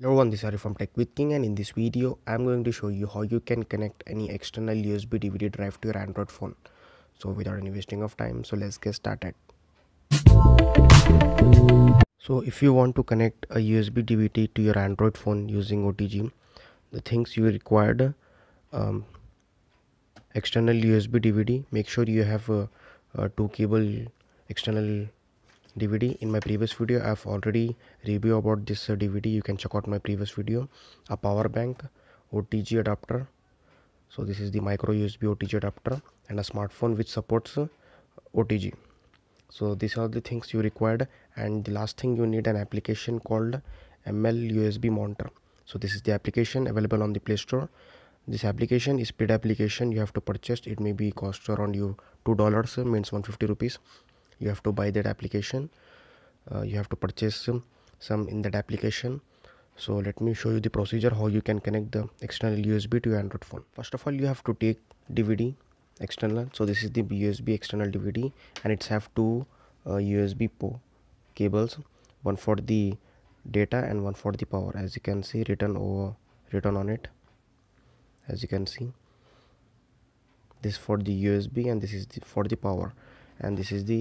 Hello everyone. this is Arif from Tech with King and in this video I'm going to show you how you can connect any external USB DVD drive to your Android phone. So without any wasting of time so let's get started. So if you want to connect a USB DVD to your Android phone using OTG the things you required um, external USB DVD make sure you have uh, uh, two cable external DVD. In my previous video, I have already review about this DVD. Uh, you can check out my previous video. A power bank, OTG adapter. So this is the micro USB OTG adapter and a smartphone which supports uh, OTG. So these are the things you required and the last thing you need an application called ML USB monitor. So this is the application available on the Play Store. This application is paid application you have to purchase. It may be cost around you $2 means 150 rupees you have to buy that application uh, you have to purchase some in that application so let me show you the procedure how you can connect the external usb to your android phone first of all you have to take dvd external so this is the usb external dvd and it's have two uh, usb po cables one for the data and one for the power as you can see written over written on it as you can see this for the usb and this is the, for the power and this is the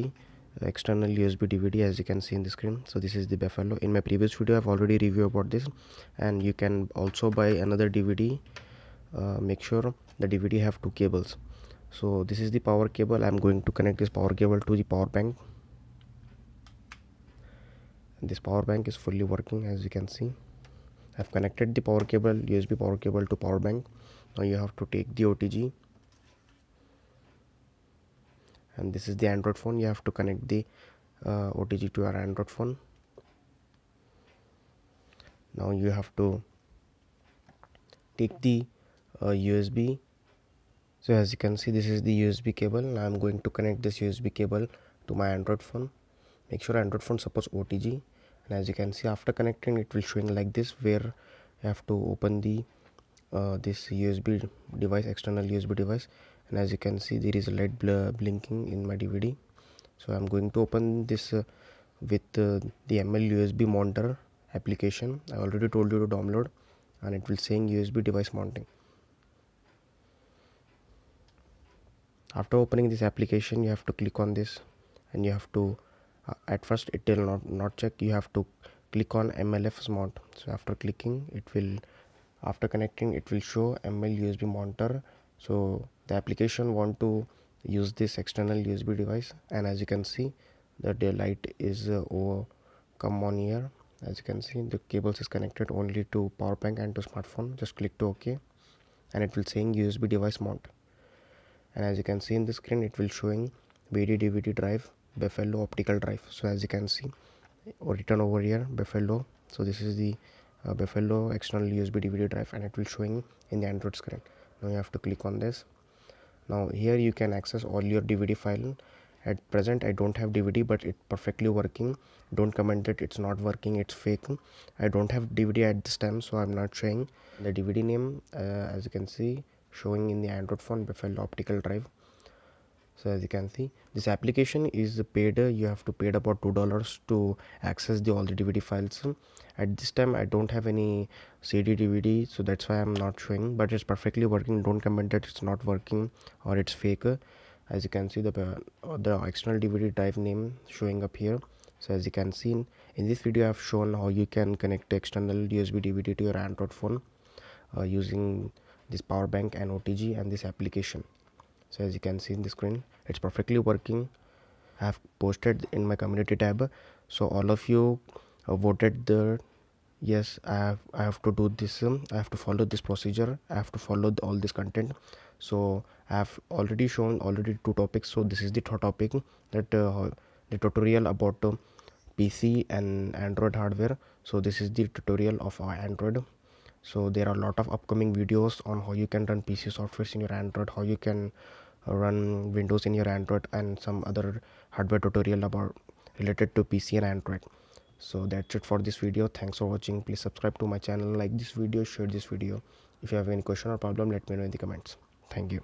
external USB DVD as you can see in the screen so this is the Buffalo in my previous video I've already reviewed about this and you can also buy another DVD uh, make sure the DVD have two cables so this is the power cable I'm going to connect this power cable to the power bank this power bank is fully working as you can see I've connected the power cable USB power cable to power bank now you have to take the OTG and this is the android phone you have to connect the uh, otg to your android phone now you have to take the uh, usb so as you can see this is the usb cable now i'm going to connect this usb cable to my android phone make sure android phone supports otg and as you can see after connecting it will showing like this where you have to open the uh, this usb device external usb device and as you can see there is a light bl blinking in my DVD so I'm going to open this uh, with uh, the ML USB monitor application I already told you to download and it will saying USB device mounting after opening this application you have to click on this and you have to uh, at first it will not not check you have to click on MLFS mount so after clicking it will after connecting it will show ML USB monitor so the application want to use this external USB device and as you can see the daylight is uh, over come on here as you can see the cables is connected only to power bank and to smartphone just click to ok and it will saying USB device mount and as you can see in the screen it will showing BD DVD drive Buffalo optical drive so as you can see or written over here Buffalo so this is the uh, Buffalo external USB DVD drive and it will showing in the Android screen now you have to click on this now here you can access all your dvd file at present i don't have dvd but it perfectly working don't comment that it's not working it's fake i don't have dvd at this time so i'm not showing the dvd name uh, as you can see showing in the android phone before optical drive so as you can see this application is paid uh, you have to paid about two dollars to access the all the dvd files at this time i don't have any cd dvd so that's why i'm not showing but it's perfectly working don't comment that it's not working or it's fake as you can see the uh, the external dvd drive name showing up here so as you can see in this video i've shown how you can connect external usb dvd to your android phone uh, using this power bank and otg and this application so as you can see in the screen it's perfectly working i have posted in my community tab so all of you uh, voted the yes i have i have to do this um, i have to follow this procedure i have to follow the, all this content so i have already shown already two topics so this is the third topic that uh, the tutorial about uh, um, pc and android hardware so this is the tutorial of our android so there are a lot of upcoming videos on how you can run pc softwares in your android how you can run windows in your android and some other hardware tutorial about related to pc and android so that's it for this video thanks for watching please subscribe to my channel like this video share this video if you have any question or problem let me know in the comments thank you